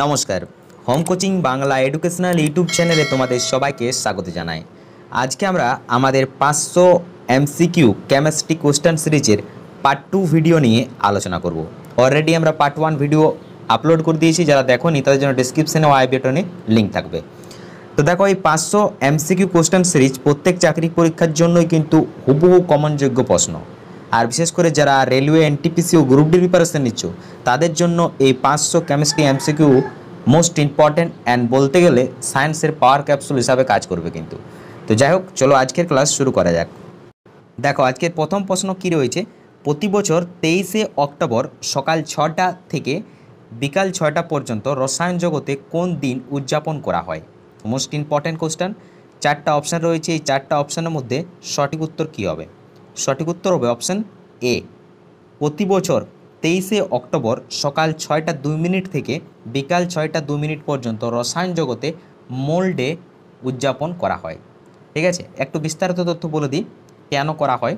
নমস্কার home coaching Bangla educational YouTube চ্যানেলে তোমাদের সবাইকে স্বাগত জানাই আজকে আমরা আমাদের পাঁচশো এমসিকিউ কেমিস্ট্রি কোয়েশ্চেন সিরিজের পার্ট টু ভিডিও নিয়ে আলোচনা করব অলরেডি আমরা পার্ট ওয়ান ভিডিও আপলোড করে দিয়েছি যারা দেখোনি তাদের জন্য ডিসক্রিপশানে ও আই বেটনে লিঙ্ক থাকবে তো দেখো এই পাঁচশো এমসিকিউ কোয়েশ্চেন সিরিজ প্রত্যেক চাকরি পরীক্ষার জন্যই কিন্তু হুবহু কমনযোগ্য প্রশ্ন আর বিশেষ করে যারা রেলওয়ে এনটিপিসি ও গ্রুপ ডি প্রিপারেশন নিচ্ছ তাদের জন্য এই পাঁচশো chemistry MCQ most important and বলতে গেলে সায়েন্সের পাওয়ার ক্যাপসুল হিসাবে কাজ করবে কিন্তু তো যাই হোক চলো আজকের ক্লাস শুরু করা যাক দেখো আজকের প্রথম প্রশ্ন কী রয়েছে প্রতি বছর তেইশে অক্টোবর সকাল ছটা থেকে বিকাল ছয়টা পর্যন্ত রসায়ন জগতে কোন দিন উদযাপন করা হয় মোস্ট ইম্পর্ট্যান্ট কোশ্চেন চারটা অপশান রয়েছে এই চারটা অপশানের মধ্যে সঠিক উত্তর কী হবে সঠিক উত্তর হবে অপশান এ প্রতি বছর তেইশে অক্টোবর সকাল ছয়টা দুই মিনিট থেকে বিকাল ছয়টা দুই মিনিট পর্যন্ত রসায়ন জগতে মোল্ডে উদযাপন করা হয় ঠিক আছে একটু বিস্তারিত তথ্য বলে দিই কেন করা হয়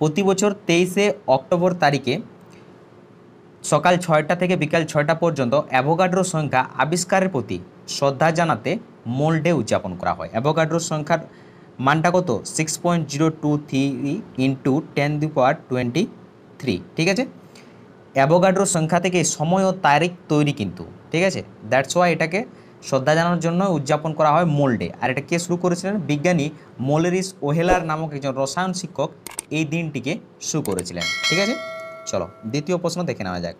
প্রতি বছর তেইশে অক্টোবর তারিখে সকাল ছয়টা থেকে বিকাল ছয়টা পর্যন্ত অ্যাভোগাড্র সংখ্যা আবিষ্কারের প্রতি শ্রদ্ধা জানাতে মোল্ডে উদযাপন করা হয় অ্যাভোগাড্র সংখ্যার মানটা কত six point zero two three into ten the power twenty three ঠিক আছে অ্যাভোগাড্রোর সংখ্যা থেকে সময় ও তারিখ তৈরি কিন্তু ঠিক আছে দ্যাটস ওয়াই এটাকে শ্রদ্ধা জানানোর জন্য উদযাপন করা হয় মোল্ডে আর এটা কে শুরু করেছিলেন বিজ্ঞানী মোলেরিস ওহেলার নামক একজন রসায়ন শিক্ষক এই দিনটিকে শুরু করেছিলেন ঠিক আছে চলো দ্বিতীয় প্রশ্ন দেখে নেওয়া যাক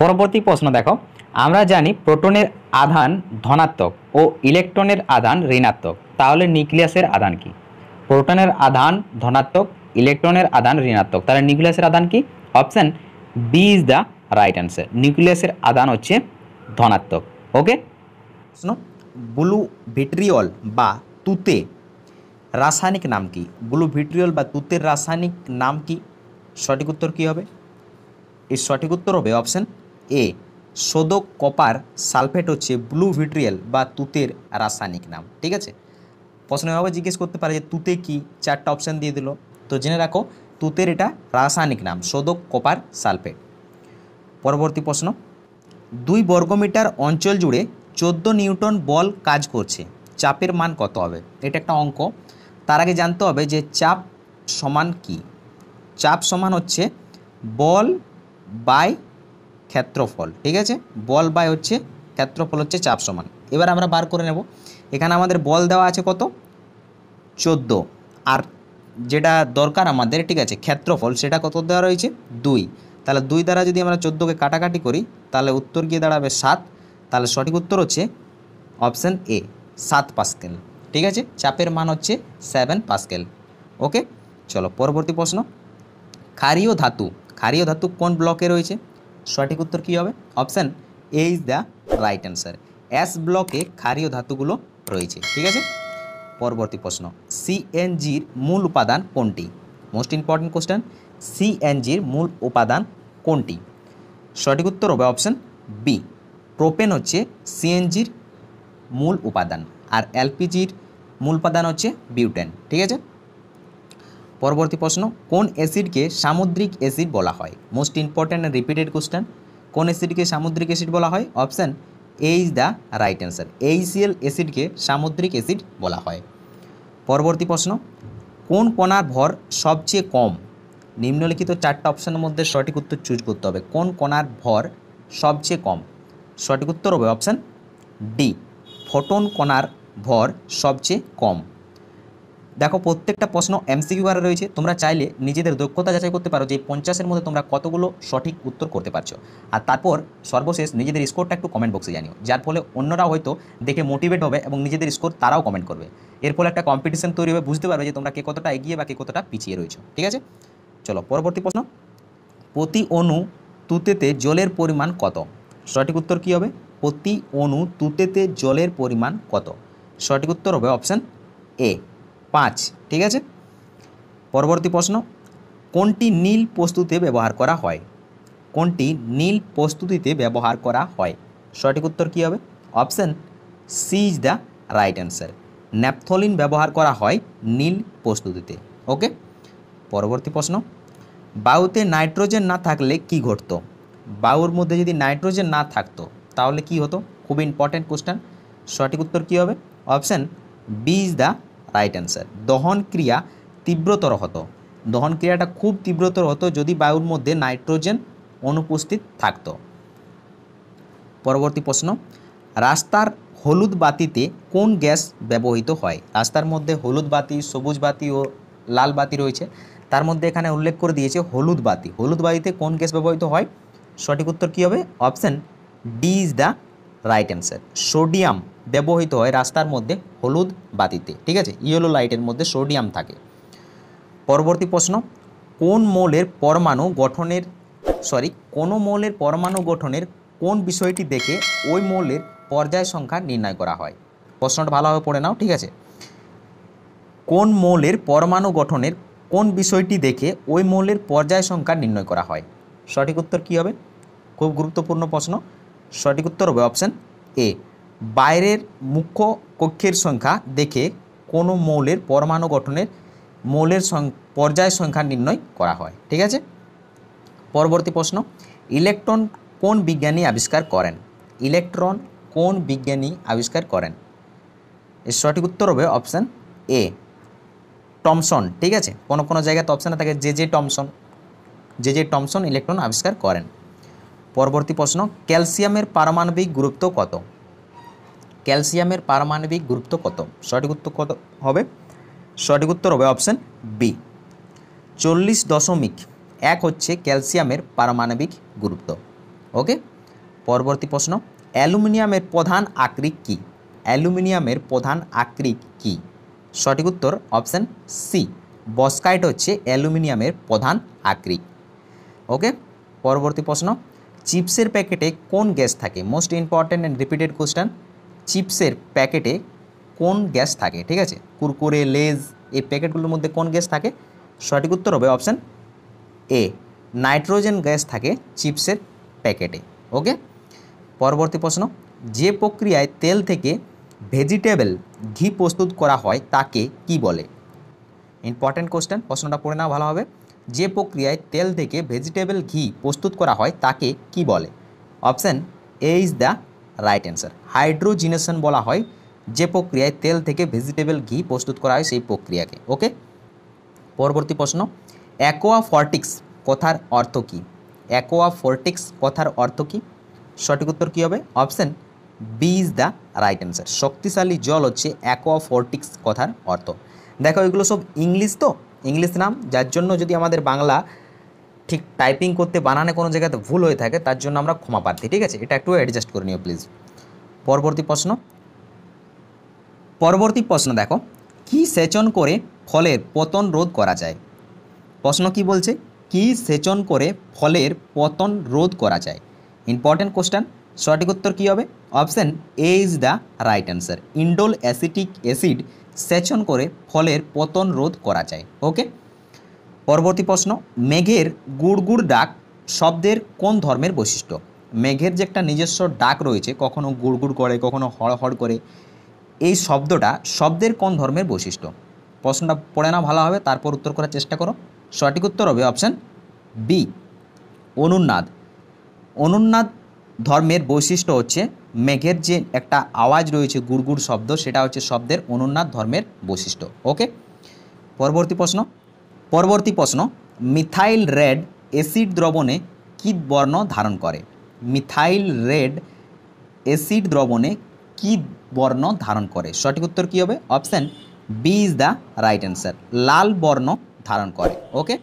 পরবর্তী প্রশ্ন দেখো আমরা জানি প্রোটনের আধান ধনাত্মক ও ইলেকট্রনের আধান ঋণাত্মক তাহলে নিউক্লিয়াসের আধান কি প্রোটনের আধান ধনাত্মক ইলেকট্রনের আধান ঋণাত্মক তাহলে নিউক্লিয়াসের আধান কি option B is the right answer নিউক্লিয়াসের আধান হচ্ছে ধনাত্মক ওকে প্রশ্ন ব্লু ভিট্রিয়ল বা তুতে রাসায়নিক নাম কি ব্লু ভিট্রিওল বা তুতের রাসায়নিক নাম কি সঠিক উত্তর কী হবে এর সঠিক উত্তর হবে অপশান এ সোদক কপার সালফেট হচ্ছে ব্লু ভিট্রিয়াল বা তুতের রাসায়নিক নাম ঠিক আছে প্রশ্নভাবে জিজ্ঞেস করতে পারে যে তুতে কি চারটা অপশান দিয়ে দিল তো জেনে রাখো তুতের এটা রাসায়নিক নাম সোদক কপার সালফেট পরবর্তী প্রশ্ন দুই বর্গমিটার অঞ্চল জুড়ে চোদ্দো নিউটন বল কাজ করছে চাপের মান কত হবে এটা একটা অঙ্ক তার আগে জানতে হবে যে চাপ সমান কি চাপ সমান হচ্ছে বল বাই ক্ষেত্রফল ঠিক আছে বল বাই হচ্ছে ক্ষেত্রফল হচ্ছে চাপ সমান এবার আমরা বার করে নেব এখানে আমাদের বল দেওয়া আছে কত চোদ্দ আর যেটা দরকার আমাদের ঠিক আছে ক্ষেত্রফল সেটা কত দেওয়া রয়েছে দুই তাহলে দুই দ্বারা যদি আমরা চোদ্দোকে কাটাকাটি করি তাহলে উত্তর গিয়ে দাঁড়াবে সাত তাহলে সঠিক উত্তর হচ্ছে অপশান এ সাত পাস্কেল ঠিক আছে চাপের মান হচ্ছে সেভেন পাস্কেল ওকে চলো পরবর্তী প্রশ্ন ক্ষারীয় ধাতু ক্ষারীয় ধাতু কোন ব্লকে রয়েছে সঠিক উত্তর কী হবে option A is the right answer S ব্লকে ক্ষারীয় ধাতুগুলো রয়েছে ঠিক আছে পরবর্তী প্রশ্ন সিএনজির মূল উপাদান কোনটি মোস্ট ইম্পর্টেন্ট কোশ্চেন সিএনজির মূল উপাদান কোনটি সঠিক উত্তর হবে অপশান বি প্রোপেন হচ্ছে সিএনজির মূল উপাদান আর এলপিজির মূল উপাদান হচ্ছে বিউটেন ঠিক আছে পরবর্তী প্রশ্ন কোন অ্যাসিডকে সামুদ্রিক অ্যাসিড বলা হয় most important and repeated question কোন অ্যাসিডকে সামুদ্রিক অ্যাসিড বলা হয় option A is the right answer HCl অ্যাসিডকে সামুদ্রিক অ্যাসিড বলা হয় পরবর্তী প্রশ্ন কোন কণার ভর সবচেয়ে কম নিম্নলিখিত চারটা অপশানের মধ্যে সঠিক উত্তর চুজ করতে হবে কোন কণার ভর সবচেয়ে কম সঠিক উত্তর হবে অপশান ডি ফোটন কণার ভর সবচেয়ে কম দেখো প্রত্যেকটা প্রশ্ন এমসিকিউ আর রয়েছে তোমরা চাইলে নিজেদের দক্ষতা যাচাই করতে পারো যে পঞ্চাশের মধ্যে তোমরা কতগুলো সঠিক উত্তর করতে পারছো আর তারপর সর্বশেষ নিজেদের স্কোরটা একটু কমেন্ট বক্সে জানিও যার ফলে অন্যরা হয়তো দেখে মোটিভেট হবে এবং নিজেদের স্কোর তারাও কমেন্ট করবে এর ফলে একটা কম্পিটিশন তৈরি হবে বুঝতে পারবে যে তোমরা কে কতটা এগিয়ে বা কে কতটা পিছিয়ে রয়েছে ঠিক আছে চলো পরবর্তী প্রশ্ন প্রতি অনু তুতেতে জলের পরিমাণ কত সঠিক উত্তর কী হবে প্রতি অনু তুতেতে জলের পরিমাণ কত সঠিক উত্তর হবে অপশান এ পাঁচ ঠিক আছে পরবর্তী প্রশ্ন কোনটি নীল প্রস্তুতিতে ব্যবহার করা হয় কোনটি নীল প্রস্তুতিতে ব্যবহার করা হয় সঠিক উত্তর কী হবে option C is the right answer naphthalene ব্যবহার করা হয় নীল প্রস্তুতিতে ওকে পরবর্তী প্রশ্ন বায়ুতে নাইট্রোজেন না থাকলে কি ঘটত বায়ুর মধ্যে যদি নাইট্রোজেন না থাকতো তাহলে কি হতো খুব ইম্পর্ট্যান্ট কোশ্চেন সঠিক উত্তর কী হবে option B is the right answer দহন ক্রিয়া তীব্রতর হতো দহন ক্রিয়াটা খুব তীব্রতর হতো যদি বায়ুর মধ্যে নাইট্রোজেন অনুপস্থিত থাকত পরবর্তী প্রশ্ন রাস্তার হলুদ বাতিতে কোন গ্যাস ব্যবহৃত হয় রাস্তার মধ্যে হলুদ বাতি সবুজ বাতি ও লাল বাতি রয়েছে তার মধ্যে এখানে উল্লেখ করে দিয়েছে হলুদ বাতি হলুদ বাতিতে কোন গ্যাস ব্যবহৃত হয় সঠিক উত্তর কী হবে option D is the right answer sodium ব্যবহৃত হয় রাস্তার মধ্যে হলুদ বাতিতে ঠিক আছে ইয়েলো লাইটের মধ্যে সোডিয়াম থাকে পরবর্তী প্রশ্ন কোন মৌলের পরমাণু গঠনের সরি কোন মৌলের পরমাণু গঠনের কোন বিষয়টি দেখে ওই মৌলের পর্যায় সংখ্যা নির্ণয় করা হয় প্রশ্নটা ভালোভাবে পড়ে নাও ঠিক আছে কোন মৌলের পরমাণু গঠনের কোন বিষয়টি দেখে ওই মৌলের পর্যায় সংখ্যা নির্ণয় করা হয় সঠিক উত্তর কী হবে খুব গুরুত্বপূর্ণ প্রশ্ন সঠিক উত্তর হবে অপশান এ বাইরের মুখ্য কক্ষের সংখ্যা দেখে কোনো মৌলের পরমাণু গঠনের মৌলের পর্যায় সংখ্যা নির্ণয় করা হয় ঠিক আছে পরবর্তী প্রশ্ন ইলেকট্রন কোন বিজ্ঞানী আবিষ্কার করেন ইলেকট্রন কোন বিজ্ঞানী আবিষ্কার করেন এর সঠিক উত্তর হবে অপশান এ টমসন ঠিক আছে কোনো কোনো জায়গাতে অপশানে থাকে J J Thomson J J Thomson electron আবিষ্কার করেন পরবর্তী প্রশ্ন ক্যালসিয়ামের পারমাণবিক গুরুত্ব কত ক্যালসিয়ামের পারমাণবিক গুরুত্ব কত সঠিক উত্তর কত হবে সঠিক উত্তর হবে অপশান বি চল্লিশ দশমিক এক হচ্ছে ক্যালসিয়ামের পারমাণবিক গুরুত্ব ওকে পরবর্তী প্রশ্ন অ্যালুমিনিয়ামের প্রধান আকরিক কি অ্যালুমিনিয়ামের প্রধান আকরিক কি সঠিক উত্তর অপশান সি বসকাইট হচ্ছে অ্যালুমিনিয়ামের প্রধান আকরিক ওকে পরবর্তী প্রশ্ন চিপসের প্যাকেটে কোন গ্যাস থাকে most important and repeated question চিপসের প্যাকেটে কোন গ্যাস থাকে ঠিক আছে কুরকুরে লেজ এই প্যাকেটগুলোর মধ্যে কোন গ্যাস থাকে সঠিক উত্তর হবে অপশান এ নাইট্রোজেন গ্যাস থাকে চিপসের প্যাকেটে ওকে পরবর্তী প্রশ্ন যে প্রক্রিয়ায় তেল থেকে ভেজিটেবল ঘি প্রস্তুত করা হয় তাকে কি বলে ইম্পর্ট্যান্ট কোশ্চেন প্রশ্নটা পড়ে নেওয়া ভালো হবে যে প্রক্রিয়ায় তেল থেকে ভেজিটেবল ঘি প্রস্তুত করা হয় তাকে কি বলে option A is the right answer hydrogenation বলা হয় যে প্রক্রিয়ায় তেল থেকে ভেজিটেবল ঘি প্রস্তুত করা হয় সেই প্রক্রিয়াকে ওকে পরবর্তী প্রশ্ন অ্যাকোয়া ফর্টিক্স কথার অর্থ কী অ্যাকোয়া ফর্টিক্স কথার অর্থ কী সঠিক উত্তর কী হবে option B is the right answer শক্তিশালী জল হচ্ছে অ্যাকোয়া ফর্টিক্স কথার অর্থ দেখো এগুলো সব ইংলিশ তো ইংলিশ নাম যার জন্য যদি আমাদের বাংলা ঠিক টাইপিং করতে বানানে কোনো জায়গাতে ভুল হয়ে থাকে তার জন্য আমরা ক্ষমা পাচ্ছি ঠিক আছে এটা একটু অ্যাডজাস্ট করে নিও প্লিজ পরবর্তী প্রশ্ন পরবর্তী প্রশ্ন দেখো কি সেচন করে ফলের পতন রোধ করা যায় প্রশ্ন কি বলছে কি সেচন করে ফলের পতন রোধ করা যায় ইম্পর্টেন্ট কোশ্চেন সঠিক উত্তর কী হবে option A is the right answer indole acetic acid সেচন করে ফলের পতন রোধ করা যায় ওকে পরবর্তী প্রশ্ন মেঘের গুড়গুড় ডাক শব্দের কোন ধর্মের বৈশিষ্ট্য মেঘের যে একটা নিজস্ব ডাক রয়েছে কখনো গুড়গুড় করে কখনো হড় হড় করে এই শব্দটা শব্দের কোন ধর্মের বৈশিষ্ট্য প্রশ্নটা পড়ে না ভালো হবে তারপর উত্তর করার চেষ্টা করো সঠিক উত্তর হবে অপশান বি অনুন্নাদ অনুন্নাদ ধর্মের বৈশিষ্ট্য হচ্ছে মেঘের যে একটা আওয়াজ রয়েছে গুড়গুড় শব্দ সেটা হচ্ছে শব্দের অনুন্নাদ ধর্মের বৈশিষ্ট্য ওকে পরবর্তী প্রশ্ন পরবর্তী প্রশ্ন মিথাইল রেড অ্যাসিড দ্রবণে কি বর্ণ ধারণ করে মিথাইল রেড অ্যাসিড দ্রবণে কি বর্ণ ধারণ করে সঠিক উত্তর কী হবে option B is the right answer লাল বর্ণ ধারণ করে ওকে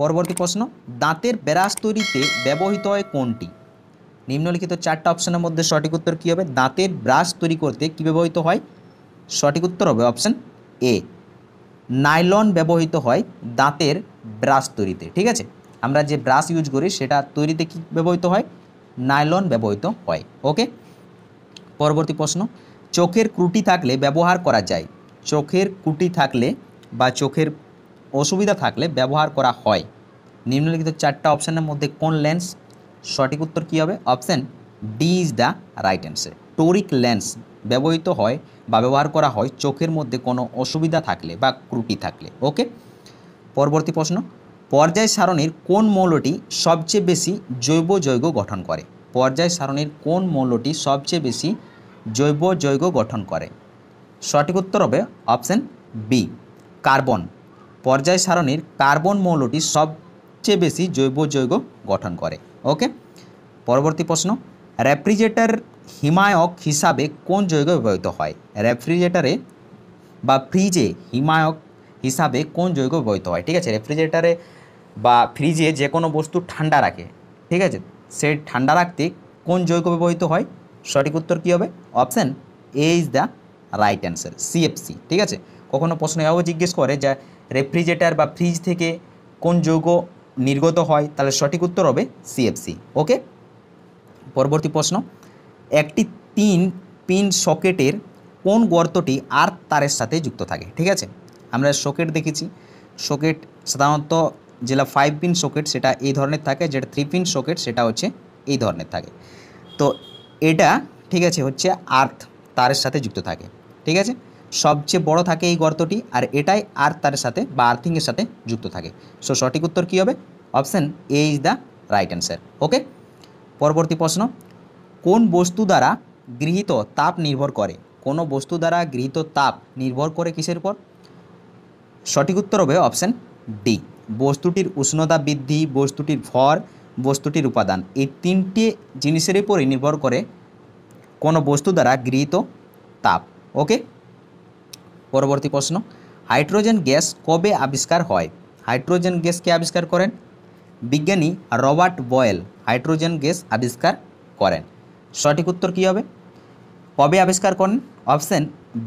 পরবর্তী প্রশ্ন দাঁতের ব্রাশ তৈরিতে ব্যবহৃত হয় কোনটি নিম্নলিখিত চারটা অপশানের মধ্যে সঠিক উত্তর কী হবে দাঁতের ব্রাশ তৈরি করতে কী ব্যবহৃত হয় সঠিক উত্তর হবে অপশান এ নাইলন ব্যবহৃত হয় দাঁতের ব্রাশ তৈরিতে ঠিক আছে আমরা যে ব্রাশ ইউজ করি সেটা তৈরিতে কী ব্যবহৃত হয় নাইলন ব্যবহৃত হয় ওকে পরবর্তী প্রশ্ন চোখের ক্রুটি থাকলে ব্যবহার করা যায় চোখের কুটি থাকলে বা চোখের অসুবিধা থাকলে ব্যবহার করা হয় নিম্নলিখিত চারটা অপশানের মধ্যে কোন লেন্স সঠিক উত্তর কী হবে option D is the right answer toric lens ব্যবহৃত হয় বা ব্যবহার করা হয় চোখের মধ্যে কোনো অসুবিধা থাকলে বা ত্রুটি থাকলে ওকে পরবর্তী প্রশ্ন পর্যায় সারণীর কোন মৌলটি সবচেয়ে বেশি জৈব যৌগ গঠন করে পর্যায় সারণীর কোন মৌলটি সবচেয়ে বেশি জৈব যৌগ গঠন করে সঠিক উত্তর হবে অপশান বি কার্বন পর্যায় সারণীর কার্বন মৌলটি সবচেয়ে বেশি জৈব যৌগ গঠন করে ওকে পরবর্তী প্রশ্ন রেফ্রিজারেটর হিমায়ক হিসাবে কোন যৌগ ব্যবহৃত হয় রেফ্রিজারেটারে বা ফ্রিজে হিমায়ক হিসাবে কোন যৌগ ব্যবহৃত হয় ঠিক আছে রেফ্রিজারেটারে বা ফ্রিজে যে কোনো বস্তু ঠান্ডা রাখে ঠিক আছে সে ঠান্ডা রাখতে কোন যৌগ ব্যবহৃত হয় সঠিক উত্তর কী হবে option A is the right answer CFC ঠিক আছে কখনো প্রশ্ন এভাবে জিজ্ঞেস করে যে রেফ্রিজারেটার বা ফ্রিজ থেকে কোন যৌগ নির্গত হয় তাহলে সঠিক উত্তর হবে সিএফসি ওকে পরবর্তী প্রশ্ন একটি তিন পিন সকেটের কোন গর্তটি আর তারের সাথে যুক্ত থাকে ঠিক আছে আমরা সকেট দেখেছি সকেট সাধারণত যেটা ফাইভ পিন সকেট সেটা এই ধরনের থাকে যেটা থ্রি পিন সকেট সেটা হচ্ছে এই ধরনের থাকে তো এটা ঠিক আছে হচ্ছে আর্থ তারের সাথে যুক্ত থাকে ঠিক আছে সবচেয়ে বড় থাকে এই গর্তটি আর এটাই আর্থ তারের সাথে বা আর্থিংয়ের সাথে যুক্ত থাকে সো সঠিক উত্তর কী হবে option A is the right answer okay পরবর্তী প্রশ্ন কোন বস্তু দ্বারা গৃহীত তাপ নির্ভর করে কোনো বস্তু দ্বারা গৃহীত তাপ নির্ভর করে কিসের উপর সঠিক উত্তর হবে অপশান ডি বস্তুটির উষ্ণতা বৃদ্ধি বস্তুটির ভর বস্তুটির উপাদান এই তিনটি জিনিসের উপরই নির্ভর করে কোনো বস্তু দ্বারা গৃহীত তাপ ওকে পরবর্তী প্রশ্ন হাইড্রোজেন গ্যাস কবে আবিষ্কার হয় হাইড্রোজেন গ্যাসকে আবিষ্কার করেন বিজ্ঞানী রবার্ট বয়েল হাইড্রোজেন গ্যাস আবিষ্কার করেন সঠিক উত্তর কী হবে কবে আবিষ্কার করেন option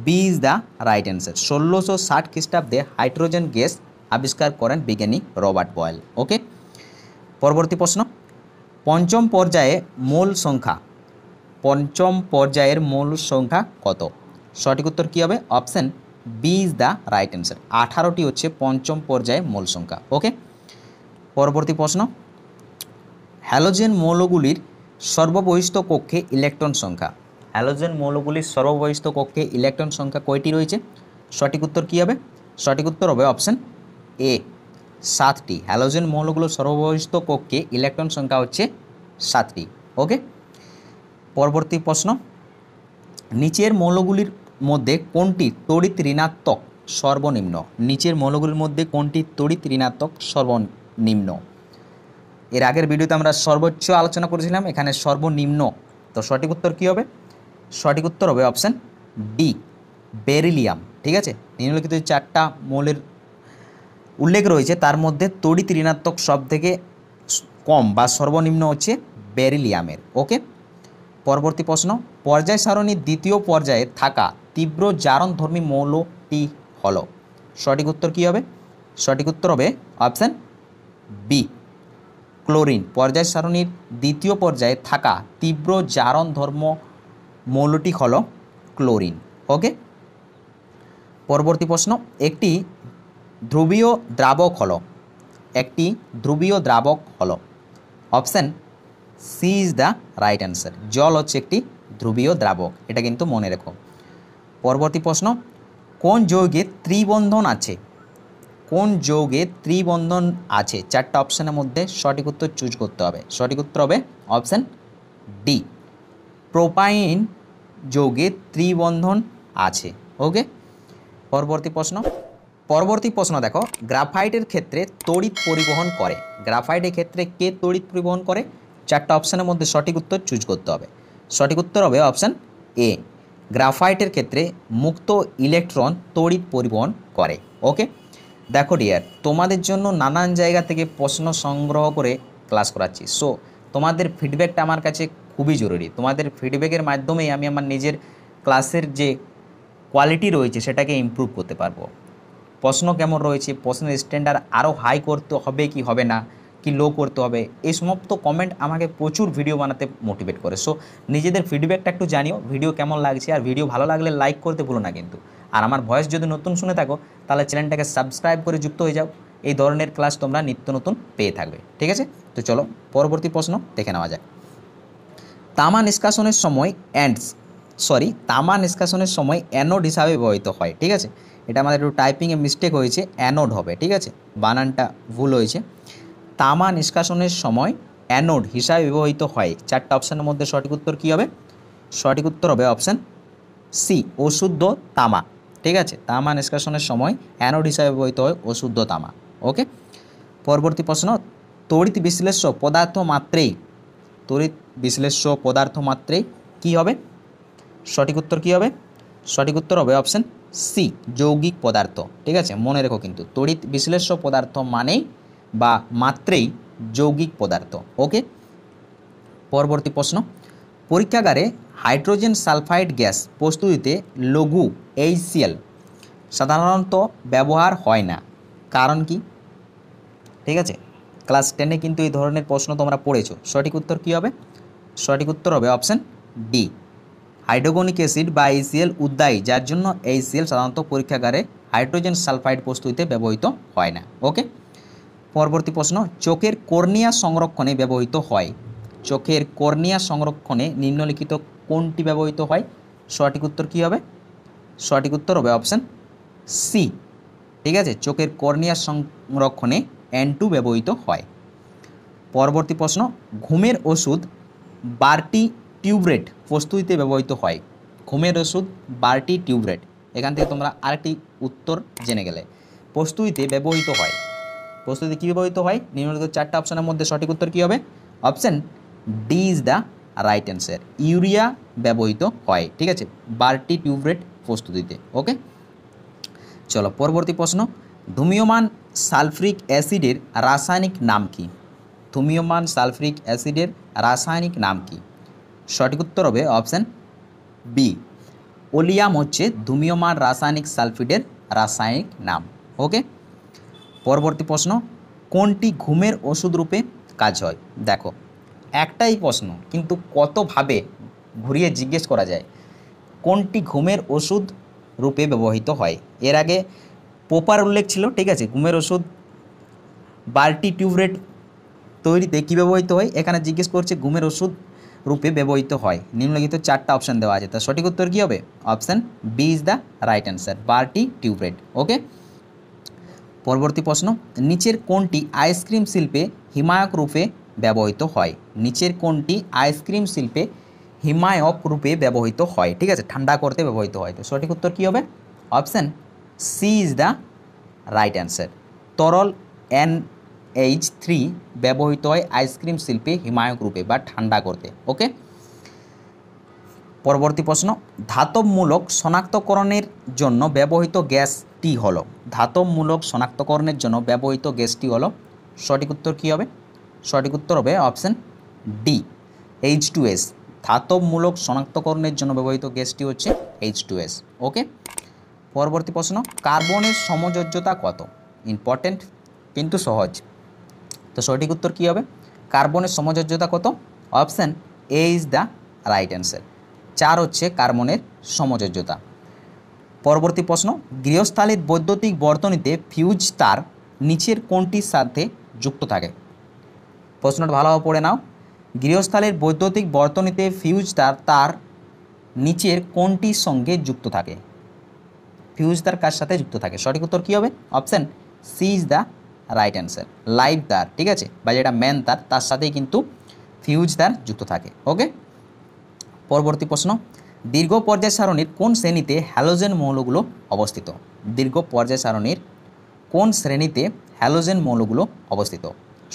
B is the right answer ষোলোশো ষাট খ্রিস্টাব্দে হাইড্রোজেন গ্যাস আবিষ্কার করেন বিজ্ঞানী রবার্ট বয়েল ওকে পরবর্তী প্রশ্ন পঞ্চম পর্যায়ে মূল সংখ্যা পঞ্চম পর্যায়ের মূল সংখ্যা কত সঠিক উত্তর কী হবে option B is the right answer আঠারোটি হচ্ছে পঞ্চম পর্যায়ে মূল সংখ্যা ওকে পরবর্তী প্রশ্ন হ্যালোজেন মৌলগুলির সর্ববহিষ্ঠ কক্ষে ইলেকট্রন সংখ্যা অ্যালোজেন মৌলগুলির সর্ববহিষ্ঠ কক্ষে ইলেকট্রন সংখ্যা কয়টি রয়েছে সঠিক উত্তর কী হবে সঠিক উত্তর হবে অপশান এ সাতটি হ্যালোজেন মৌলগুলোর সর্ববহিষ্ঠ কক্ষে ইলেকট্রন সংখ্যা হচ্ছে সাতটি ওকে পরবর্তী প্রশ্ন নিচের মৌলগুলির মধ্যে কোনটি তড়িৎ ঋণাত্মক সর্বনিম্ন নিচের মৌলগুলির মধ্যে কোনটি তড়িৎ ঋণাত্মক সর্বনিম্ন এর আগের ভিডিওতে আমরা সর্বোচ্চ আলোচনা করেছিলাম এখানে সর্বনিম্ন তো সঠিক উত্তর কী হবে সঠিক উত্তর হবে অপশান ডি বেরিলিয়াম ঠিক আছে নিম্নলিখিত চারটা মৌলের উল্লেখ রয়েছে তার মধ্যে তড়িৎ ঋণাত্মক সব থেকে কম বা সর্বনিম্ন হচ্ছে বেরিলিয়ামের ওকে পরবর্তী প্রশ্ন পর্যায় সারণীর দ্বিতীয় পর্যায়ে থাকা তীব্র জারণধর্মী মৌলটি হল সঠিক উত্তর কী হবে সঠিক উত্তর হবে অপশান বি ক্লোরিন পর্যায় সারণীর দ্বিতীয় পর্যায়ে থাকা তীব্র জারণ ধর্ম মৌলটি হল ক্লোরিন ওকে পরবর্তী প্রশ্ন একটি ধ্রুবীয় দ্রাবক হল একটি ধ্রুবীয় দ্রাবক হল option C is the right answer জল হচ্ছে একটি ধ্রুবীয় দ্রাবক এটা কিন্তু মনে রেখো পরবর্তী প্রশ্ন কোন যৌগে ত্রিবন্ধন আছে কোন যোগে ত্রিবন্ধন আছে চারটা অপশানের মধ্যে সঠিক উত্তর চুজ করতে হবে সঠিক উত্তর হবে অপশান ডি প্রোপাইন যোগে ত্রিবন্ধন আছে ওকে পরবর্তী প্রশ্ন পরবর্তী প্রশ্ন দেখো গ্রাফাইটের ক্ষেত্রে তড়িৎ পরিবহন করে গ্রাফাইটের ক্ষেত্রে কে তড়িৎ পরিবহন করে চারটা অপশানের মধ্যে সঠিক উত্তর চুজ করতে হবে সঠিক উত্তর হবে অপশান এ গ্রাফাইটের ক্ষেত্রে মুক্ত ইলেকট্রন তড়িৎ পরিবহন করে ওকে দেখো ডিয়ার তোমাদের জন্য নানান জায়গা থেকে প্রশ্ন সংগ্রহ করে ক্লাস করাচ্ছি সো তোমাদের ফিডব্যাকটা আমার কাছে খুবই জরুরি তোমাদের ফিডব্যাকের মাধ্যমেই আমি আমার নিজের ক্লাসের যে কোয়ালিটি রয়েছে সেটাকে ইম্প্রুভ করতে পারবো প্রশ্ন কেমন রয়েছে প্রশ্নের স্ট্যান্ডার্ড আরও হাই করতে হবে কি হবে না কি লো করতে হবে এই সমস্ত কমেন্ট আমাকে প্রচুর ভিডিও বানাতে মোটিভেট করে সো নিজেদের ফিডব্যাকটা একটু জানিও ভিডিও কেমন লাগছে আর ভিডিও ভালো লাগলে লাইক করতে ভুলো না কিন্তু আর আমার ভয়েস যদি নতুন শুনে থাকো তাহলে চ্যানেলটাকে সাবস্ক্রাইব করে যুক্ত হয়ে যাও এই ধরনের ক্লাস তোমরা নিত্য নতুন পেয়ে থাকবে ঠিক আছে তো চলো পরবর্তী প্রশ্ন দেখে নেওয়া যাক তামা নিষ্কাশনের সময় অ্যান্ডস সরি তামা নিষ্কাশনের সময় অ্যানোড হিসাবে ব্যবহৃত হয় ঠিক আছে এটা আমাদের একটু টাইপিংয়ে মিস্টেক হয়েছে অ্যানোড হবে ঠিক আছে বানানটা ভুল হয়েছে তামা নিষ্কাশনের সময় অ্যানোড হিসাবে ব্যবহৃত হয় চারটা অপশানের মধ্যে সঠিক উত্তর কী হবে সঠিক উত্তর হবে অপশান সি অশুদ্ধ তামা ঠিক আছে তামা নিষ্কাশনের সময় অ্যানোড হিসাবে ব্যবহৃত হয় অশুদ্ধ তামা ওকে পরবর্তী প্রশ্ন তড়িৎ বিশ্লেষ্য পদার্থ মাত্রেই তড়িৎ বিশ্লেষ্য পদার্থ মাত্রেই কী হবে সঠিক উত্তর কী হবে সঠিক উত্তর হবে অপশান সি যৌগিক পদার্থ ঠিক আছে মনে রেখো কিন্তু তড়িৎ বিশ্লেষ্য পদার্থ মানেই বা মাত্রেই যৌগিক পদার্থ ওকে পরবর্তী প্রশ্ন পরীক্ষাগারে হাইড্রোজেন সালফাইড গ্যাস প্রস্তুতিতে লঘু এইচসিএল সাধারণত ব্যবহার হয় না কারণ কি ঠিক আছে ক্লাস টেনে কিন্তু এই ধরনের প্রশ্ন তোমরা পড়েছো সঠিক উত্তর কি হবে সঠিক উত্তর হবে অপশান ডি হাইড্রোগনিক অ্যাসিড বা এইচসিএল উদ্দায়ী যার জন্য এইচসিএল সাধারণত পরীক্ষাগারে হাইড্রোজেন সালফাইড প্রস্তুতিতে ব্যবহৃত হয় না ওকে পরবর্তী প্রশ্ন চোখের কর্নিয়া সংরক্ষণে ব্যবহৃত হয় চোখের কর্নিয়া সংরক্ষণে নিম্নলিখিত কোনটি ব্যবহৃত হয় সঠিক উত্তর কী হবে সঠিক উত্তর হবে অপশান সি ঠিক আছে চোখের কর্নিয়া সংরক্ষণে অ্যান্টু ব্যবহৃত হয় পরবর্তী প্রশ্ন ঘুমের ওষুধ বার্টি টিউবরেট প্রস্তুতিতে ব্যবহৃত হয় ঘুমের ওষুধ বার্টি টিউবরেট এখান থেকে তোমরা আরেকটি উত্তর জেনে গেলে প্রস্তুতিতে ব্যবহৃত হয় প্রস্তুতি কী ব্যবহৃত হয় নিম্নলিখিত চারটা অপশনের মধ্যে সঠিক উত্তর কী হবে option D is the right answer urea ব্যবহৃত হয় ঠিক আছে বার্টি টিউবরেট প্রস্তুতিতে ওকে চলো পরবর্তী প্রশ্ন ধুমিয়মান সালফ্রিক অ্যাসিডের রাসায়নিক নাম কি ধুমিয়মান সালফ্রিক অ্যাসিডের রাসায়নিক নাম কি সঠিক উত্তর হবে অপশান বি ওলিয়াম হচ্ছে ধুমিয়মান রাসায়নিক সালফিডের রাসায়নিক নাম ওকে পরবর্তী প্রশ্ন কোনটি ঘুমের ওষুধ রূপে কাজ হয় দেখো একটাই প্রশ্ন কিন্তু কতভাবে ঘুরিয়ে জিজ্ঞেস করা যায় কোনটি ঘুমের ওষুধ রূপে ব্যবহৃত হয় এর আগে পোপার উল্লেখ ছিল ঠিক আছে ঘুমের ওষুধ বাল্টি টিউবরেট তৈরিতে কী ব্যবহৃত হয় এখানে জিজ্ঞেস করছে ঘুমের ওষুধ রূপে ব্যবহৃত হয় নিম্নলিখিত চারটা অপশান দেওয়া আছে তার সঠিক উত্তর কী হবে option B is the right answer barbiturate okay পরবর্তী প্রশ্ন নিচের কোনটি আইসক্রিম শিল্পে হিমায়ক রূপে ব্যবহৃত হয় নিচের কোনটি আইসক্রিম শিল্পে হিমায়ক রূপে ব্যবহৃত হয় ঠিক আছে ঠান্ডা করতে ব্যবহৃত হয় তো সঠিক উত্তর কী হবে option C is the right answer তরল এন এইচ থ্রি ব্যবহৃত হয় আইসক্রিম শিল্পে হিমায়ক রূপে বা ঠান্ডা করতে ওকে পরবর্তী প্রশ্ন ধাতবমূলক শনাক্তকরণের জন্য ব্যবহৃত গ্যাস টি হলো ধাতবমূলক শনাক্তকরণের জন্য ব্যবহৃত গ্যাসটি হলো সঠিক উত্তর কী হবে সঠিক উত্তর হবে option D H two S ধাতবমূলক শনাক্তকরণের জন্য ব্যবহৃত গ্যাসটি হচ্ছে এইচ টু এস ওকে পরবর্তী প্রশ্ন কার্বনের সমযোজ্যতা কত ইম্পর্টেন্ট কিন্তু সহজ তো সঠিক উত্তর কী হবে কার্বনের সমযোজ্যতা কত option A is the right answer চার হচ্ছে কার্বনের সমযোজ্যতা পরবর্তী প্রশ্ন গৃহস্থালীর বৈদ্যুতিক বর্তনীতে ফিউজ তার নিচের কোনটির সাথে যুক্ত থাকে প্রশ্নটা ভালোভাবে পড়ে নাও গৃহস্থালির বৈদ্যুতিক বর্তনীতে ফিউজ তার তার নিচের কোনটির সঙ্গে যুক্ত থাকে ফিউজ তার কার সাথে যুক্ত থাকে সঠিক উত্তর কী হবে option C is the right answer live তার ঠিক আছে বা যেটা ম্যান তার তার সাথেই কিন্তু ফিউজ তার যুক্ত থাকে ওকে পরবর্তী প্রশ্ন দীর্ঘ পর্যায় সারণীর কোন শ্রেণীতে হ্যালোজেন মৌলগুলো অবস্থিত দীর্ঘ পর্যায় সারণীর কোন শ্রেণীতে হ্যালোজেন মৌলগুলো অবস্থিত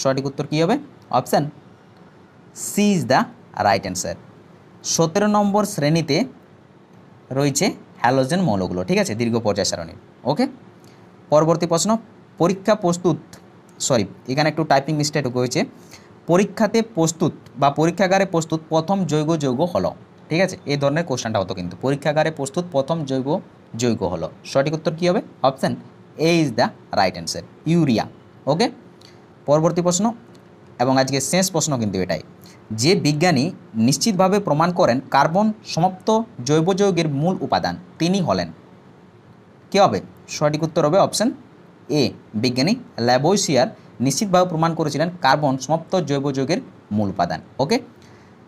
সঠিক উত্তর কী হবে option C is the right answer সতেরো নম্বর শ্রেণীতে রয়েছে হ্যালোজেন মৌলগুলো ঠিক আছে দীর্ঘ পর্যায় সারণীর ওকে পরবর্তী প্রশ্ন পরীক্ষা প্রস্তুত সরি এখানে একটু টাইপিং মিস্টেক হয়েছে পরীক্ষাতে প্রস্তুত বা পরীক্ষাগারে প্রস্তুত প্রথম জৈব যৌগ হলো ঠিক আছে এই ধরনের কোশ্চেনটা হতো কিন্তু পরীক্ষাগারে প্রস্তুত প্রথম জৈব যৌগ হলো সঠিক উত্তর কী হবে option A is the right answer urea okay পরবর্তী প্রশ্ন এবং আজকে শেষ প্রশ্ন কিন্তু এটাই যে বিজ্ঞানী নিশ্চিতভাবে প্রমাণ করেন কার্বন সমাপ্ত জৈব যৌগের মূল উপাদান তিনি হলেন কী হবে সঠিক উত্তর হবে অপশান এ বিজ্ঞানী ল্যাবোসিয়ার নিশ্চিতভাবে প্রমাণ করেছিলেন কার্বন সমাপ্ত জৈব যৌগের মূল উপাদান ওকে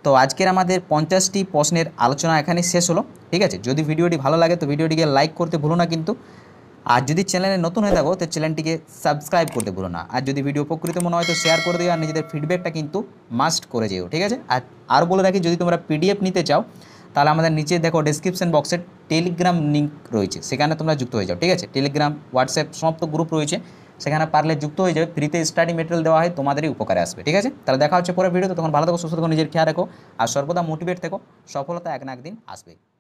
তো আজকের আমাদের পঞ্চাশটি প্রশ্নের আলোচনা এখানে শেষ হলো ঠিক আছে যদি ভিডিওটি ভালো লাগে তো ভিডিওটিকে লাইক করতে ভুলো না কিন্তু আর যদি চ্যানেলে নতুন হয়ে থাকো তো চ্যানেলটিকে সাবস্ক্রাইব করতে ভুলো না আর যদি ভিডিও উপকৃত মনে হয় তো শেয়ার করে দিও আর নিজেদের ফিডব্যাকটা কিন্তু মাস্ট করে যেও ঠিক আছে আর আর বলে রাখি যদি তোমরা পিডিএফ নিতে চাও তাহলে আমাদের নিচে দেখো ডিসক্রিপশন বক্সে টেলিগ্রাম লিঙ্ক রয়েছে সেখানে তোমরা যুক্ত হয়ে যাও ঠিক আছে টেলিগ্রাম হোয়াটসঅ্যাপ সমস্ত গ্রুপ রয়েছে সেখানে পারলে যুক্ত হয়ে যাবে ফ্রিতে স্টাডি মেটেরিয়াল দেওয়া হয় তোমাদেরই উপকারে আসবে ঠিক আছে তাহলে দেখা হচ্ছে পরে ভিডিও তখন ভালো থাকো সুস্থ থাকো নিজের খেয়াল রাখো আর সর্বদা মোটিভেট থেকো সফলতা এক না একদিন আসবে